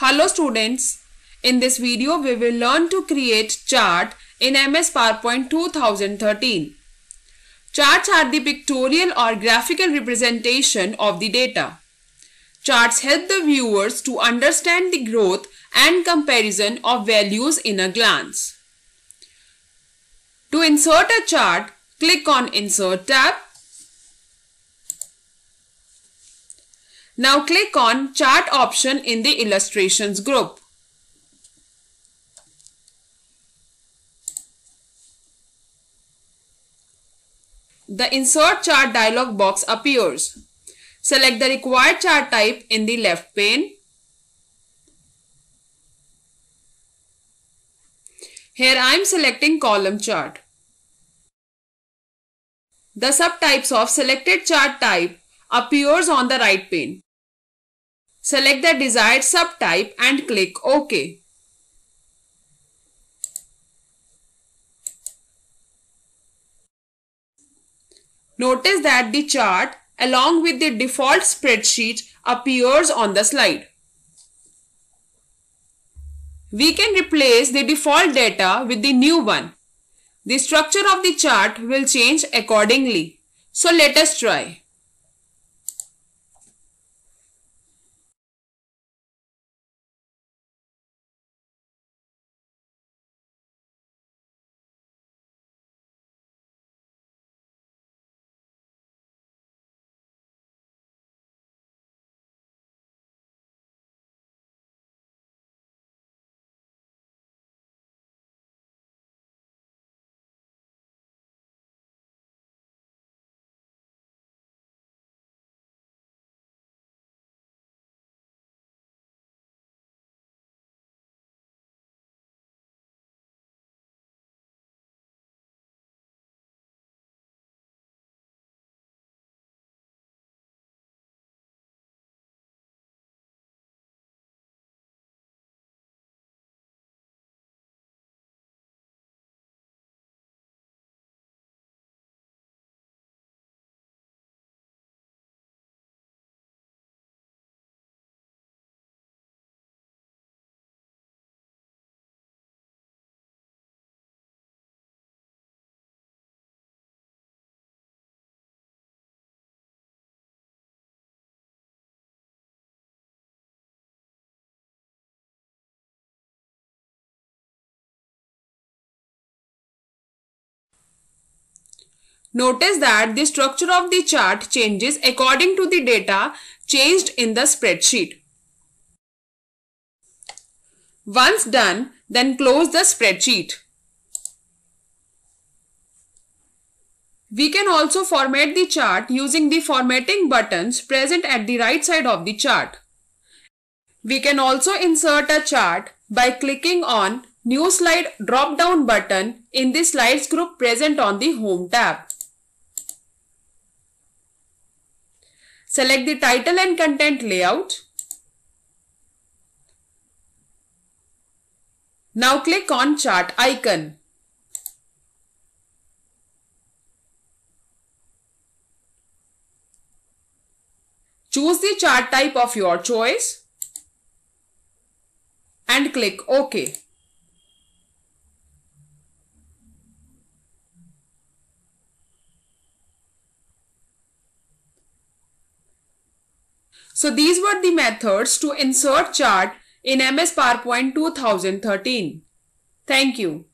Hello students, in this video we will learn to create chart in MS PowerPoint 2013. Charts are the pictorial or graphical representation of the data. Charts help the viewers to understand the growth and comparison of values in a glance. To insert a chart, click on Insert tab Now click on chart option in the illustrations group. The insert chart dialog box appears. Select the required chart type in the left pane. Here I am selecting column chart. The subtypes of selected chart type appears on the right pane. Select the desired subtype and click OK. Notice that the chart along with the default spreadsheet appears on the slide. We can replace the default data with the new one. The structure of the chart will change accordingly. So let us try. Notice that the structure of the chart changes according to the data changed in the spreadsheet. Once done, then close the spreadsheet. We can also format the chart using the formatting buttons present at the right side of the chart. We can also insert a chart by clicking on New Slide drop-down button in the Slides group present on the Home tab. Select the title and content layout. Now click on chart icon. Choose the chart type of your choice and click OK. So these were the methods to insert chart in MS PowerPoint 2013. Thank you.